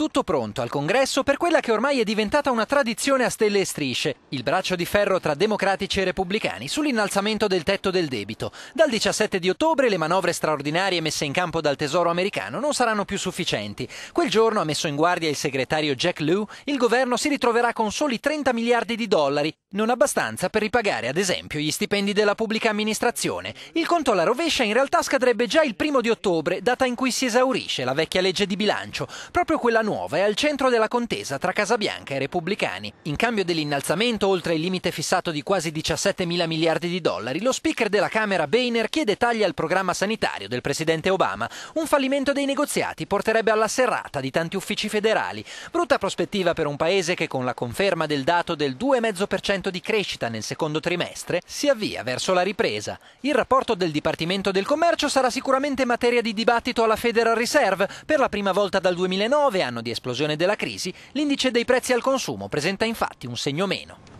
tutto pronto al congresso per quella che ormai è diventata una tradizione a stelle e strisce, il braccio di ferro tra democratici e repubblicani sull'innalzamento del tetto del debito. Dal 17 di ottobre le manovre straordinarie messe in campo dal Tesoro americano non saranno più sufficienti. Quel giorno, ha messo in guardia il segretario Jack Lew, il governo si ritroverà con soli 30 miliardi di dollari, non abbastanza per ripagare ad esempio gli stipendi della pubblica amministrazione. Il conto alla rovescia in realtà scadrebbe già il primo di ottobre, data in cui si esaurisce la vecchia legge di bilancio, proprio quella nuova nuova è al centro della contesa tra Casabianca e Repubblicani. In cambio dell'innalzamento oltre il limite fissato di quasi 17 mila miliardi di dollari, lo speaker della Camera Boehner chiede tagli al programma sanitario del presidente Obama. Un fallimento dei negoziati porterebbe alla serrata di tanti uffici federali. Brutta prospettiva per un paese che con la conferma del dato del 2,5% di crescita nel secondo trimestre si avvia verso la ripresa. Il rapporto del Dipartimento del Commercio sarà sicuramente materia di dibattito alla Federal Reserve per la prima volta dal 2009, anno anno di esplosione della crisi, l'indice dei prezzi al consumo presenta infatti un segno meno.